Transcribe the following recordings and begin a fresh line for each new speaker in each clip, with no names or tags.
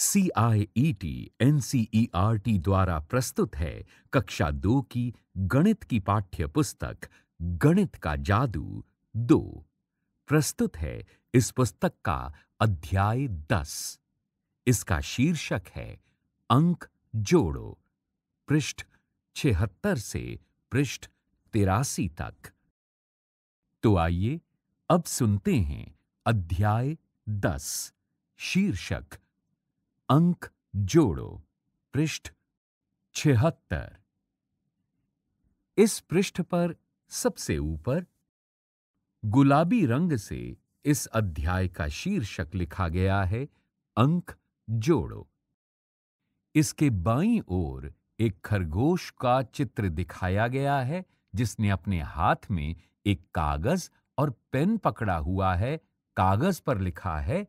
C I E T N C E R T द्वारा प्रस्तुत है कक्षा दो की गणित की पाठ्य पुस्तक गणित का जादू दो प्रस्तुत है इस पुस्तक का अध्याय दस इसका शीर्षक है अंक जोड़ो पृष्ठ छिहत्तर से पृष्ठ तिरासी तक तो आइए अब सुनते हैं अध्याय दस शीर्षक अंक जोड़ो पृष्ठ छिहत्तर इस पृष्ठ पर सबसे ऊपर गुलाबी रंग से इस अध्याय का शीर्षक लिखा गया है अंक जोड़ो इसके बाईं ओर एक खरगोश का चित्र दिखाया गया है जिसने अपने हाथ में एक कागज और पेन पकड़ा हुआ है कागज पर लिखा है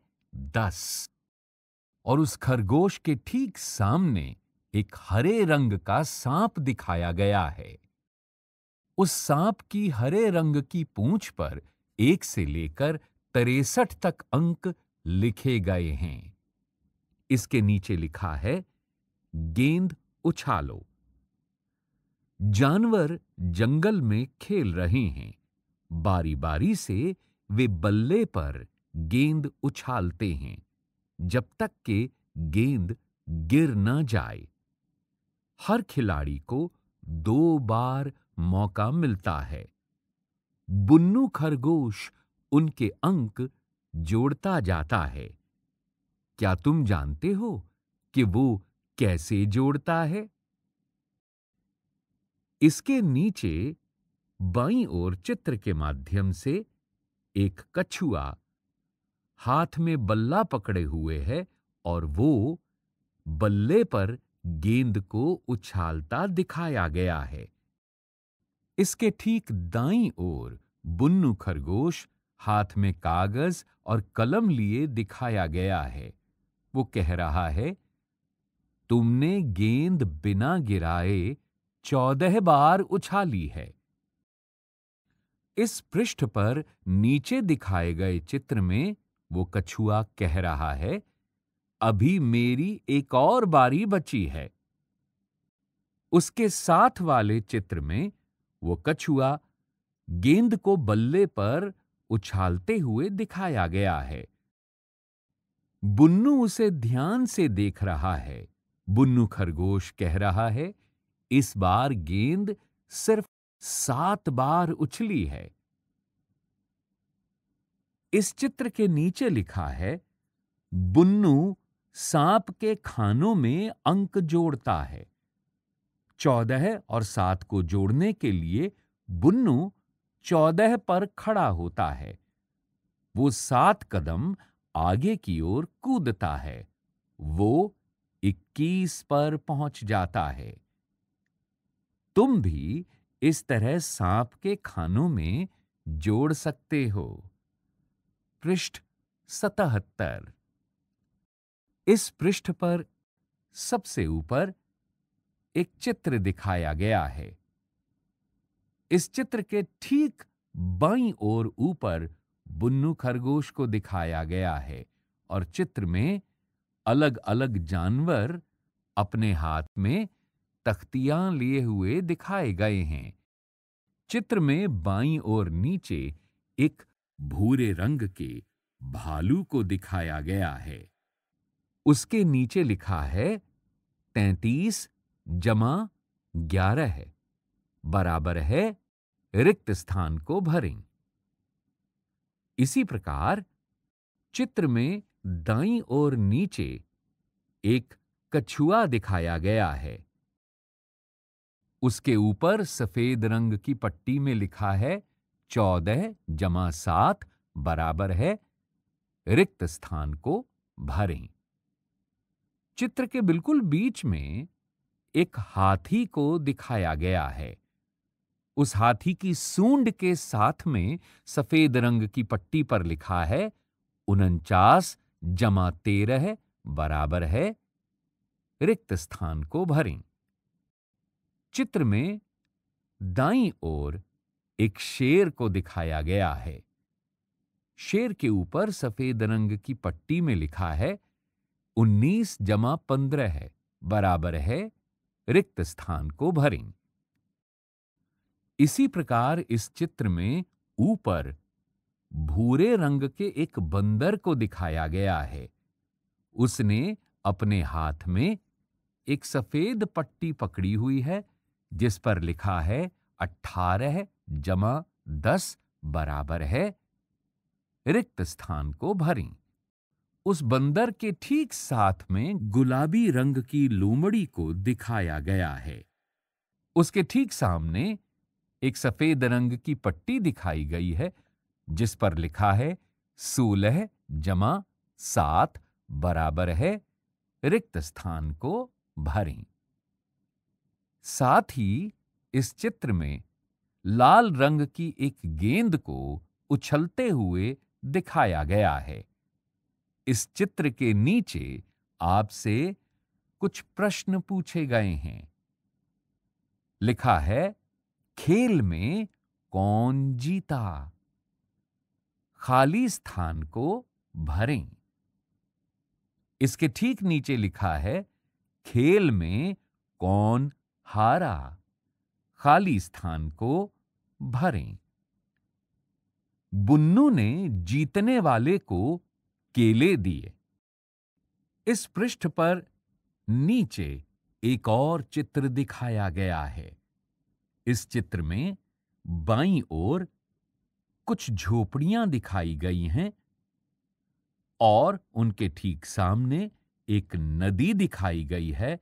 दस और उस खरगोश के ठीक सामने एक हरे रंग का सांप दिखाया गया है उस सांप की हरे रंग की पूंछ पर एक से लेकर तिरसठ तक अंक लिखे गए हैं इसके नीचे लिखा है गेंद उछालो जानवर जंगल में खेल रहे हैं बारी बारी से वे बल्ले पर गेंद उछालते हैं जब तक के गेंद गिर न जाए हर खिलाड़ी को दो बार मौका मिलता है बुन्नू खरगोश उनके अंक जोड़ता जाता है क्या तुम जानते हो कि वो कैसे जोड़ता है इसके नीचे बाईं ओर चित्र के माध्यम से एक कछुआ हाथ में बल्ला पकड़े हुए है और वो बल्ले पर गेंद को उछालता दिखाया गया है इसके ठीक दाई ओर बुन्नू खरगोश हाथ में कागज और कलम लिए दिखाया गया है वो कह रहा है तुमने गेंद बिना गिराए चौदह बार उछाली है इस पृष्ठ पर नीचे दिखाए गए चित्र में वो कछुआ कह रहा है अभी मेरी एक और बारी बची है उसके साथ वाले चित्र में वो कछुआ गेंद को बल्ले पर उछालते हुए दिखाया गया है बुन्नू उसे ध्यान से देख रहा है बुन्नू खरगोश कह रहा है इस बार गेंद सिर्फ सात बार उछली है इस चित्र के नीचे लिखा है बुन्नू सांप के खानों में अंक जोड़ता है चौदह और सात को जोड़ने के लिए बुन्नू चौदह पर खड़ा होता है वो सात कदम आगे की ओर कूदता है वो इक्कीस पर पहुंच जाता है तुम भी इस तरह सांप के खानों में जोड़ सकते हो पृष्ठ सतहत्तर इस पृष्ठ पर सबसे ऊपर एक चित्र दिखाया गया है इस चित्र के ठीक बाई ओर ऊपर बुन्नू खरगोश को दिखाया गया है और चित्र में अलग अलग जानवर अपने हाथ में तख्तियां लिए हुए दिखाए गए हैं चित्र में बाई और नीचे एक भूरे रंग के भालू को दिखाया गया है उसके नीचे लिखा है तैतीस जमा ग्यारह है बराबर है रिक्त स्थान को भरें इसी प्रकार चित्र में दाई और नीचे एक कछुआ दिखाया गया है उसके ऊपर सफेद रंग की पट्टी में लिखा है चौदह जमा सात बराबर है रिक्त स्थान को भरें चित्र के बिल्कुल बीच में एक हाथी को दिखाया गया है उस हाथी की सूंड के साथ में सफेद रंग की पट्टी पर लिखा है उनचास जमा तेरह बराबर है रिक्त स्थान को भरें चित्र में दाई ओर एक शेर को दिखाया गया है शेर के ऊपर सफेद रंग की पट्टी में लिखा है उन्नीस जमा पंद्रह है बराबर है रिक्त स्थान को भरें इसी प्रकार इस चित्र में ऊपर भूरे रंग के एक बंदर को दिखाया गया है उसने अपने हाथ में एक सफेद पट्टी पकड़ी हुई है जिस पर लिखा है अठारह जमा दस बराबर है रिक्त स्थान को भरें उस बंदर के ठीक साथ में गुलाबी रंग की लोमड़ी को दिखाया गया है उसके ठीक सामने एक सफेद रंग की पट्टी दिखाई गई है जिस पर लिखा है सोलह जमा सात बराबर है रिक्त स्थान को भरें साथ ही इस चित्र में लाल रंग की एक गेंद को उछलते हुए दिखाया गया है इस चित्र के नीचे आपसे कुछ प्रश्न पूछे गए हैं लिखा है खेल में कौन जीता खाली स्थान को भरें इसके ठीक नीचे लिखा है खेल में कौन हारा खाली स्थान को भरें बुन्नू ने जीतने वाले को केले दिए इस पृष्ठ पर नीचे एक और चित्र दिखाया गया है इस चित्र में बाईं ओर कुछ झोपड़ियां दिखाई गई हैं और उनके ठीक सामने एक नदी दिखाई गई है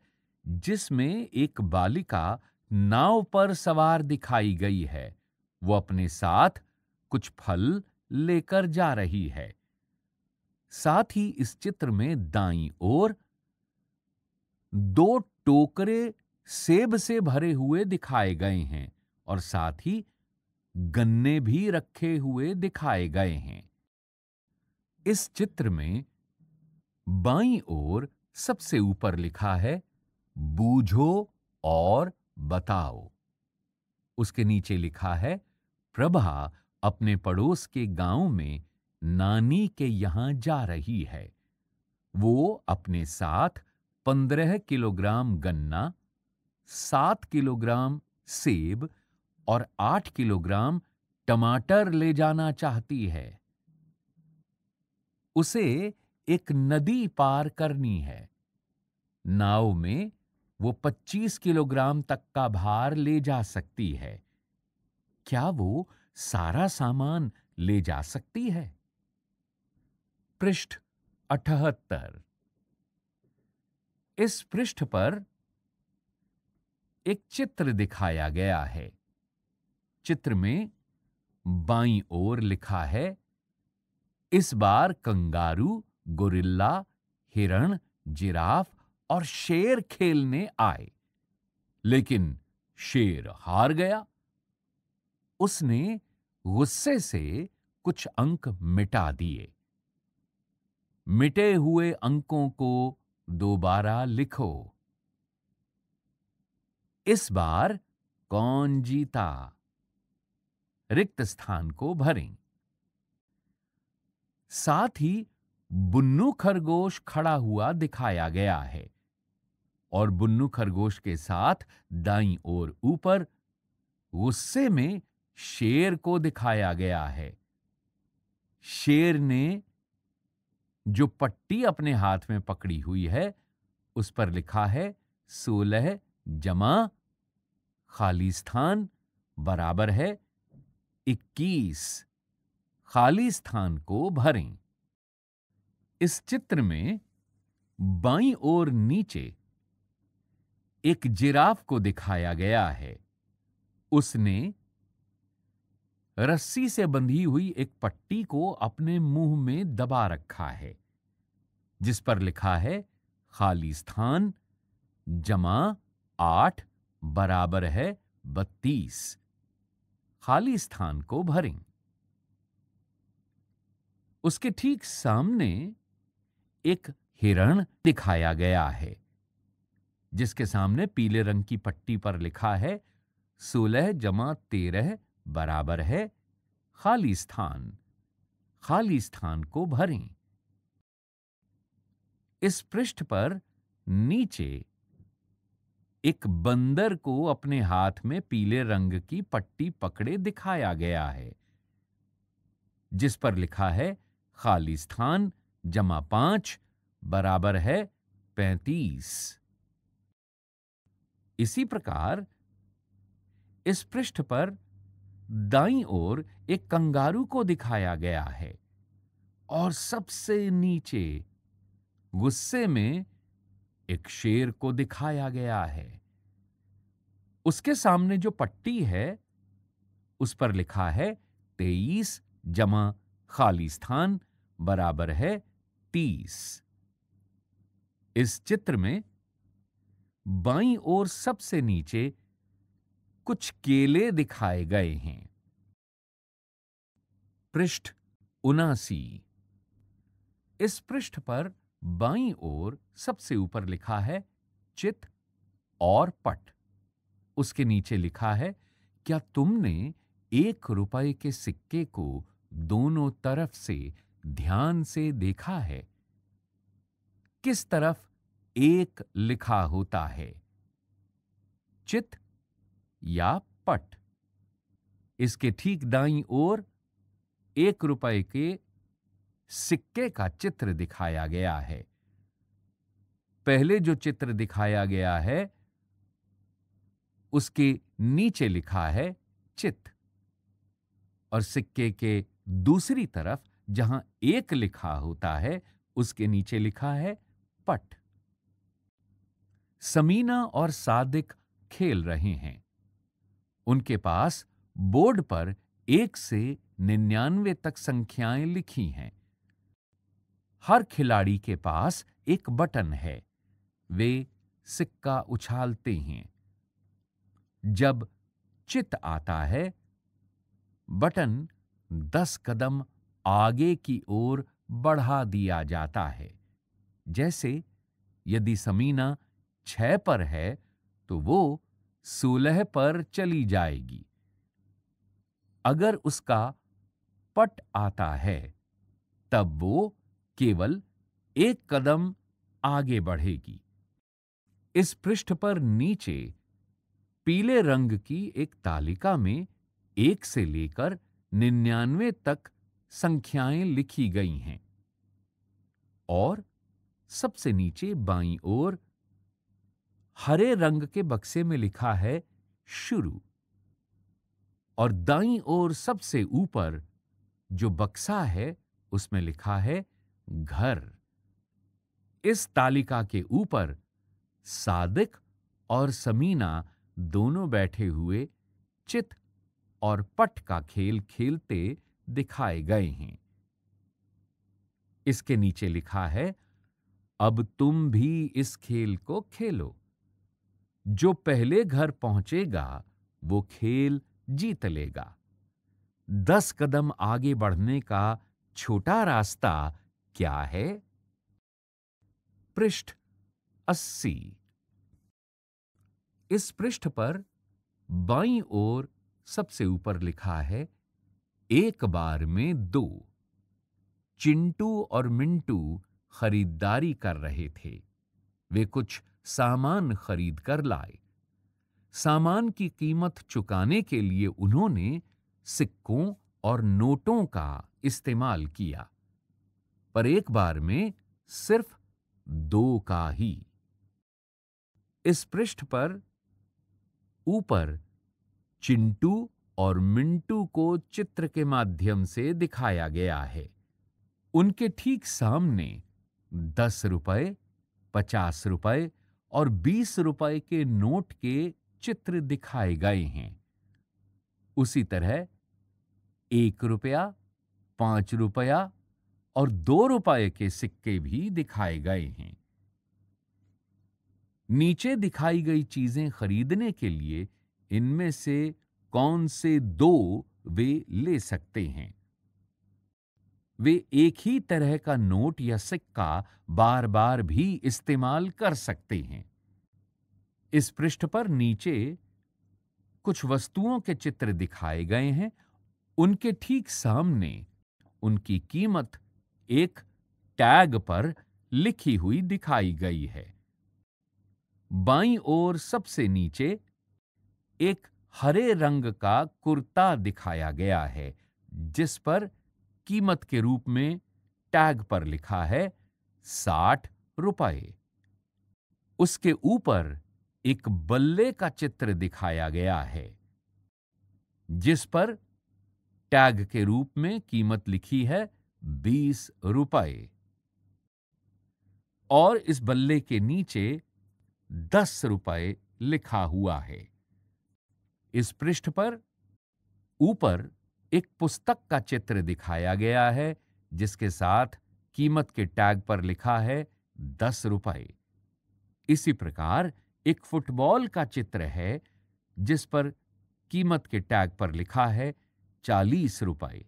जिसमें एक बालिका नाव पर सवार दिखाई गई है वो अपने साथ कुछ फल लेकर जा रही है साथ ही इस चित्र में दाई ओर दो टोकरे सेब से भरे हुए दिखाए गए हैं और साथ ही गन्ने भी रखे हुए दिखाए गए हैं इस चित्र में बाई ओर सबसे ऊपर लिखा है बूझो और बताओ उसके नीचे लिखा है प्रभा अपने पड़ोस के गांव में नानी के यहां जा रही है वो अपने साथ पंद्रह किलोग्राम गन्ना सात किलोग्राम सेब और आठ किलोग्राम टमाटर ले जाना चाहती है उसे एक नदी पार करनी है नाव में वो 25 किलोग्राम तक का भार ले जा सकती है क्या वो सारा सामान ले जा सकती है पृष्ठ अठहत्तर इस पृष्ठ पर एक चित्र दिखाया गया है चित्र में बाई ओर लिखा है इस बार कंगारू गोरिल्ला हिरण जिराफ और शेर खेलने आए लेकिन शेर हार गया उसने गुस्से से कुछ अंक मिटा दिए मिटे हुए अंकों को दोबारा लिखो इस बार कौन जीता रिक्त स्थान को भरें साथ ही बुन्नू खरगोश खड़ा हुआ दिखाया गया है और बुन्नू खरगोश के साथ दाई और ऊपर गुस्से में शेर को दिखाया गया है शेर ने जो पट्टी अपने हाथ में पकड़ी हुई है उस पर लिखा है सोलह जमा खाली स्थान बराबर है इक्कीस खाली स्थान को भरें इस चित्र में बाई ओर नीचे एक जिराफ को दिखाया गया है उसने रस्सी से बंधी हुई एक पट्टी को अपने मुंह में दबा रखा है जिस पर लिखा है खाली स्थान जमा आठ बराबर है बत्तीस खाली स्थान को भरें उसके ठीक सामने एक हिरण दिखाया गया है जिसके सामने पीले रंग की पट्टी पर लिखा है सोलह जमा तेरह बराबर है खाली स्थान खाली स्थान को भरें इस पृष्ठ पर नीचे एक बंदर को अपने हाथ में पीले रंग की पट्टी पकड़े दिखाया गया है जिस पर लिखा है खाली स्थान जमा पांच बराबर है पैंतीस इसी प्रकार इस पृष्ठ पर दाई ओर एक कंगारू को दिखाया गया है और सबसे नीचे गुस्से में एक शेर को दिखाया गया है उसके सामने जो पट्टी है उस पर लिखा है तेईस जमा खाली स्थान बराबर है तीस इस चित्र में बाई ओर सबसे नीचे कुछ केले दिखाए गए हैं पृष्ठ उनासी इस पृष्ठ पर बाई ओर सबसे ऊपर लिखा है चित और पट उसके नीचे लिखा है क्या तुमने एक रुपए के सिक्के को दोनों तरफ से ध्यान से देखा है किस तरफ एक लिखा होता है चित या पट इसके ठीक दाई ओर एक रुपए के सिक्के का चित्र दिखाया गया है पहले जो चित्र दिखाया गया है उसके नीचे लिखा है चित और सिक्के के दूसरी तरफ जहां एक लिखा होता है उसके नीचे लिखा है पट समीना और सादिक खेल रहे हैं उनके पास बोर्ड पर एक से निन्यानवे तक संख्याएं लिखी हैं हर खिलाड़ी के पास एक बटन है वे सिक्का उछालते हैं जब चित आता है बटन दस कदम आगे की ओर बढ़ा दिया जाता है जैसे यदि समीना छह पर है तो वो सोलह पर चली जाएगी अगर उसका पट आता है तब वो केवल एक कदम आगे बढ़ेगी इस पृष्ठ पर नीचे पीले रंग की एक तालिका में एक से लेकर निन्यानवे तक संख्याएं लिखी गई हैं और सबसे नीचे बाईं ओर हरे रंग के बक्से में लिखा है शुरू और दाई ओर सबसे ऊपर जो बक्सा है उसमें लिखा है घर इस तालिका के ऊपर सादिक और समीना दोनों बैठे हुए चित और पट का खेल खेलते दिखाए गए हैं इसके नीचे लिखा है अब तुम भी इस खेल को खेलो जो पहले घर पहुंचेगा वो खेल जीत लेगा दस कदम आगे बढ़ने का छोटा रास्ता क्या है पृष्ठ अस्सी इस पृष्ठ पर बाई ओर सबसे ऊपर लिखा है एक बार में दो चिंटू और मिंटू खरीदारी कर रहे थे वे कुछ सामान खरीद कर लाए सामान की कीमत चुकाने के लिए उन्होंने सिक्कों और नोटों का इस्तेमाल किया पर एक बार में सिर्फ दो का ही इस पृष्ठ पर ऊपर चिंटू और मिंटू को चित्र के माध्यम से दिखाया गया है उनके ठीक सामने दस रुपए पचास रुपए और बीस रुपए के नोट के चित्र दिखाए गए हैं उसी तरह एक रुपया पांच रुपया और दो रुपए के सिक्के भी दिखाए गए हैं नीचे दिखाई गई चीजें खरीदने के लिए इनमें से कौन से दो वे ले सकते हैं वे एक ही तरह का नोट या सिक्का बार बार भी इस्तेमाल कर सकते हैं इस पृष्ठ पर नीचे कुछ वस्तुओं के चित्र दिखाए गए हैं उनके ठीक सामने उनकी कीमत एक टैग पर लिखी हुई दिखाई गई है बाई ओर सबसे नीचे एक हरे रंग का कुर्ता दिखाया गया है जिस पर कीमत के रूप में टैग पर लिखा है साठ रुपए उसके ऊपर एक बल्ले का चित्र दिखाया गया है जिस पर टैग के रूप में कीमत लिखी है बीस रुपए और इस बल्ले के नीचे दस रुपए लिखा हुआ है इस पृष्ठ पर ऊपर एक पुस्तक का चित्र दिखाया गया है जिसके साथ कीमत के टैग पर लिखा है दस रुपए इसी प्रकार एक फुटबॉल का चित्र है जिस पर कीमत के टैग पर लिखा है चालीस रुपए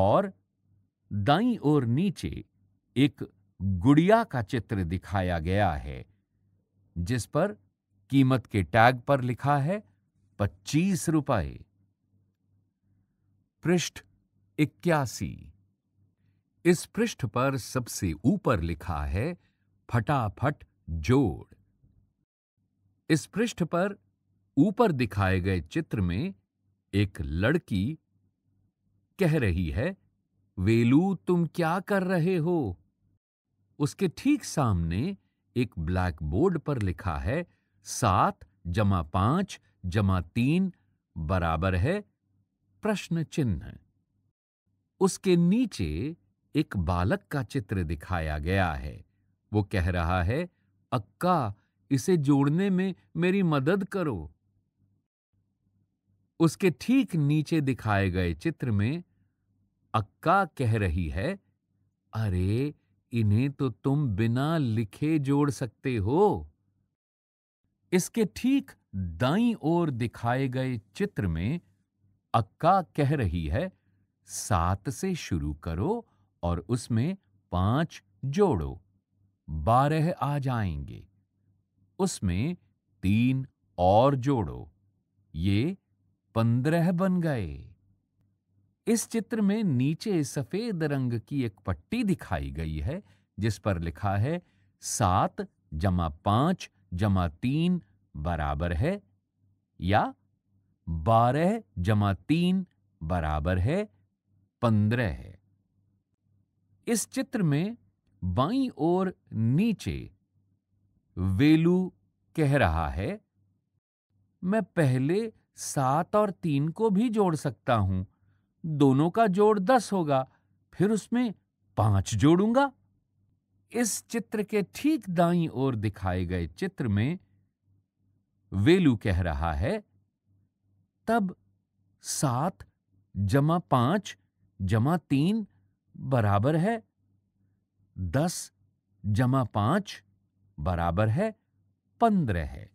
और दाई और नीचे एक गुड़िया का चित्र दिखाया गया है जिस पर कीमत के टैग पर लिखा है पच्चीस रुपए पृष्ठ इक्यासी इस पृष्ठ पर सबसे ऊपर लिखा है फटाफट जोड़ इस पृष्ठ पर ऊपर दिखाए गए चित्र में एक लड़की कह रही है वेलू तुम क्या कर रहे हो उसके ठीक सामने एक ब्लैक बोर्ड पर लिखा है सात जमा पांच जमा तीन बराबर है प्रश्न चिन्ह उसके नीचे एक बालक का चित्र दिखाया गया है वो कह रहा है अक्का इसे जोड़ने में मेरी मदद करो उसके ठीक नीचे दिखाए गए चित्र में अक्का कह रही है अरे इन्हें तो तुम बिना लिखे जोड़ सकते हो इसके ठीक दाई ओर दिखाए गए चित्र में अक्का कह रही है सात से शुरू करो और उसमें पांच जोड़ो बारह आ जाएंगे उसमें तीन और जोड़ो ये पंद्रह बन गए इस चित्र में नीचे सफेद रंग की एक पट्टी दिखाई गई है जिस पर लिखा है सात जमा पांच जमा तीन बराबर है या बारह जमा तीन बराबर है पंद्रह है इस चित्र में बाई और नीचे वेलू कह रहा है मैं पहले सात और तीन को भी जोड़ सकता हूं दोनों का जोड़ दस होगा फिर उसमें पांच जोड़ूंगा इस चित्र के ठीक दाई ओर दिखाए गए चित्र में वेलू कह रहा है तब सात जमा पांच जमा तीन बराबर है दस जमा पांच बराबर है पंद्रह है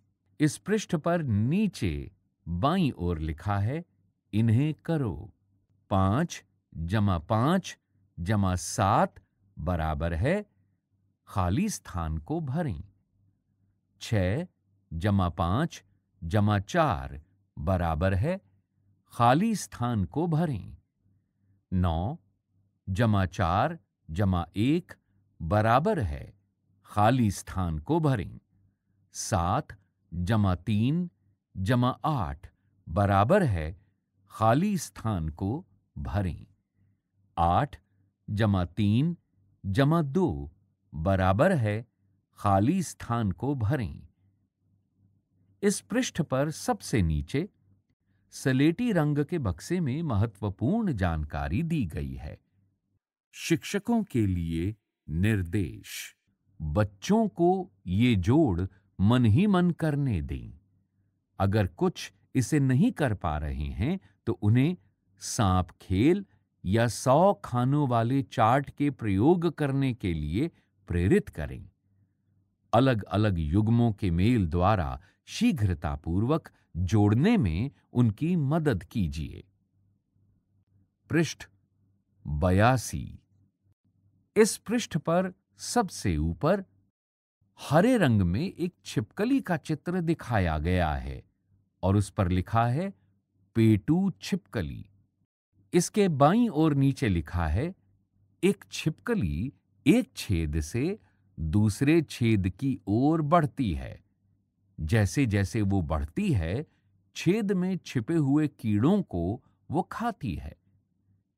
इस पृष्ठ पर नीचे बाई ओर लिखा है इन्हें करो पांच जमा पांच जमा सात बराबर है खाली स्थान को भरें छ जमा पांच जमा चार बराबर है खाली स्थान को भरें नौ जमा चार जमा एक बराबर है खाली स्थान को भरें सात जमा तीन जमा आठ बराबर है खाली स्थान को भरें आठ जमा तीन जमा दो बराबर है खाली स्थान को भरें इस पृष्ठ पर सबसे नीचे सलेटी रंग के बक्से में महत्वपूर्ण जानकारी दी गई है शिक्षकों के लिए निर्देश बच्चों को ये जोड़ मन ही मन करने दें अगर कुछ इसे नहीं कर पा रहे हैं तो उन्हें सांप खेल या सौ खानों वाले चाट के प्रयोग करने के लिए प्रेरित करें अलग अलग युग्मों के मेल द्वारा शीघ्रतापूर्वक जोड़ने में उनकी मदद कीजिए पृष्ठ बयासी इस पृष्ठ पर सबसे ऊपर हरे रंग में एक छिपकली का चित्र दिखाया गया है और उस पर लिखा है पेटू छिपकली इसके बाई ओर नीचे लिखा है एक छिपकली एक छेद से दूसरे छेद की ओर बढ़ती है जैसे जैसे वो बढ़ती है छेद में छिपे हुए कीड़ों को वो खाती है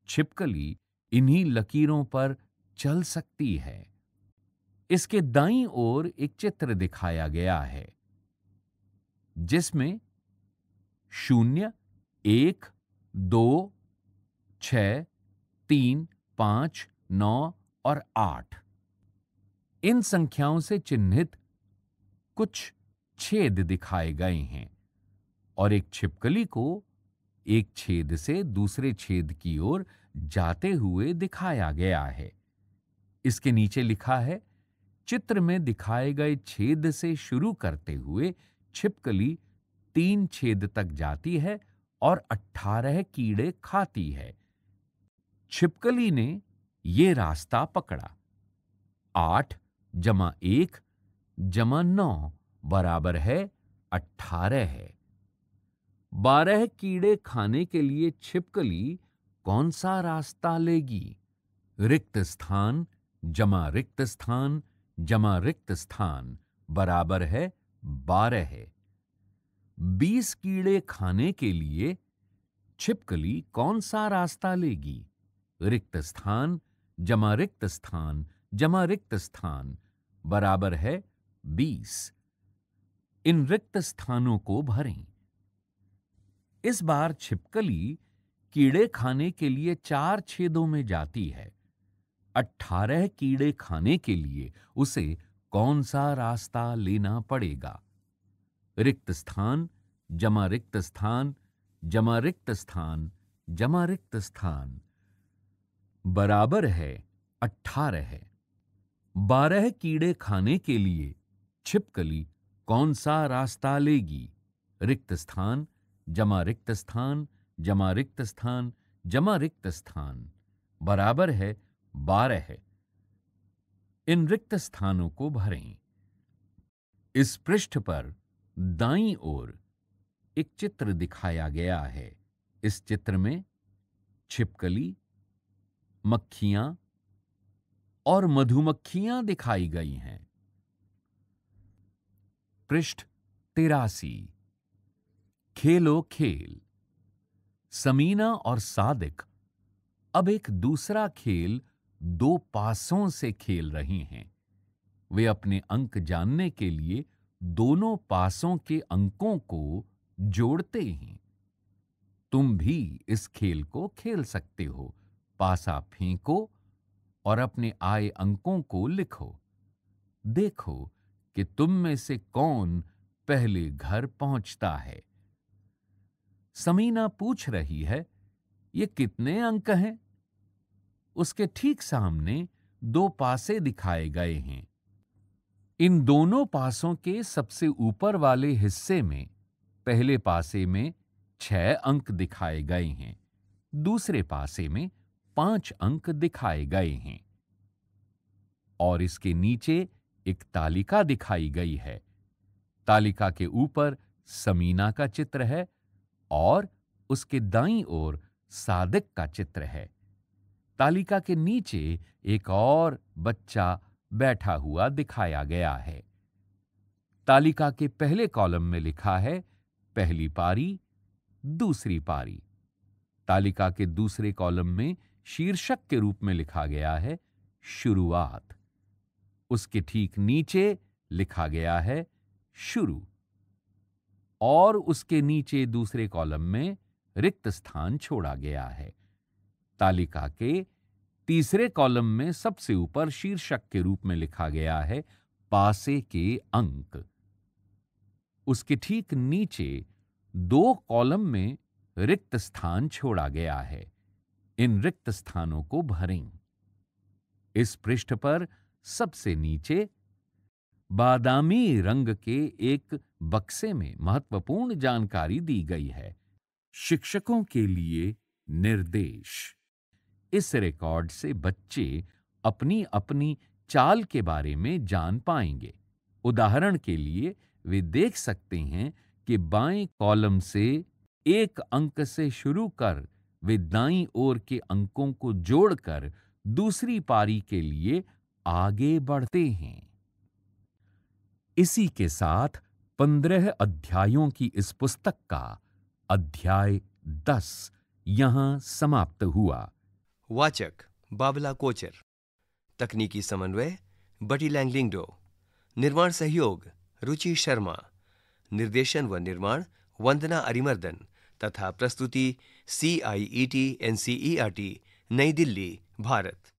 छिपकली इन्हीं लकीरों पर चल सकती है इसके दाई ओर एक चित्र दिखाया गया है जिसमें शून्य एक दो छ तीन पांच नौ और आठ इन संख्याओं से चिन्हित कुछ छेद दिखाए गए हैं और एक छिपकली को एक छेद से दूसरे छेद की ओर जाते हुए दिखाया गया है इसके नीचे लिखा है चित्र में दिखाए गए छेद से शुरू करते हुए छिपकली तीन छेद तक जाती है और अट्ठारह कीड़े खाती है छिपकली ने यह रास्ता पकड़ा आठ जमा एक जमा नौ बराबर है अठारह है बारह कीड़े खाने के लिए छिपकली कौन सा रास्ता लेगी रिक्त स्थान जमा रिक्त स्थान जमा रिक्त स्थान बराबर है बारह है बीस कीड़े खाने के लिए छिपकली कौन सा रास्ता लेगी रिक्त स्थान जमा रिक्त स्थान जमा रिक्त स्थान बराबर है बीस इन रिक्त स्थानों को भरें इस बार छिपकली कीड़े खाने के लिए चार छेदों में जाती है अठारह कीड़े खाने के लिए उसे कौन सा रास्ता लेना पड़ेगा रिक्त स्थान जमा रिक्त स्थान जमा रिक्त स्थान जमा रिक्त स्थान बराबर है अठारह बारह कीड़े खाने के लिए छिपकली कौन सा रास्ता लेगी रिक्त स्थान जमा रिक्त स्थान जमा रिक्त स्थान जमा रिक्त स्थान बराबर है बारह इन रिक्त स्थानों को भरें इस पृष्ठ पर दाई ओर एक चित्र दिखाया गया है इस चित्र में छिपकली मक्खियां और मधुमक्खियां दिखाई गई हैं पृष्ठ तिरासी खेलो खेल समीना और सादिक अब एक दूसरा खेल दो पासों से खेल रही हैं वे अपने अंक जानने के लिए दोनों पासों के अंकों को जोड़ते हैं तुम भी इस खेल को खेल सकते हो पासा फेंको और अपने आए अंकों को लिखो देखो कि तुम में से कौन पहले घर पहुंचता है समीना पूछ रही है ये कितने अंक हैं उसके ठीक सामने दो पासे दिखाए गए हैं इन दोनों पासों के सबसे ऊपर वाले हिस्से में पहले पासे में छह अंक दिखाए गए हैं दूसरे पासे में पांच अंक दिखाए गए हैं और इसके नीचे एक तालिका दिखाई गई है तालिका के ऊपर समीना का चित्र है और उसके दाई ओर सादिक का चित्र है तालिका के नीचे एक और बच्चा बैठा हुआ दिखाया गया है तालिका के पहले कॉलम में लिखा है पहली पारी दूसरी पारी तालिका के दूसरे कॉलम में शीर्षक के रूप में लिखा गया है शुरुआत उसके ठीक नीचे लिखा गया है शुरू और उसके नीचे दूसरे कॉलम में रिक्त स्थान छोड़ा गया है तालिका के तीसरे कॉलम में सबसे ऊपर शीर्षक के रूप में लिखा गया है पासे के अंक उसके ठीक नीचे दो कॉलम में रिक्त स्थान छोड़ा गया है इन रिक्त स्थानों को भरें इस पृष्ठ पर सबसे नीचे बादामी रंग के एक बक्से में महत्वपूर्ण जानकारी दी गई है शिक्षकों के लिए निर्देश इस रिकॉर्ड से बच्चे अपनी अपनी चाल के बारे में जान पाएंगे उदाहरण के लिए वे देख सकते हैं कि बाएं कॉलम से एक अंक से शुरू कर वे दाई ओर के अंकों को जोड़कर दूसरी पारी के लिए आगे बढ़ते हैं इसी के साथ पंद्रह अध्यायों की इस पुस्तक का अध्याय दस यहां समाप्त हुआ वाचक बाबला कोचर तकनीकी समन्वय बटी लैंगलिंगडो निर्माण सहयोग रुचि शर्मा निर्देशन व निर्माण वंदना अरिमर्दन तथा प्रस्तुति C I E T N C E R T Nai Delhi Bharat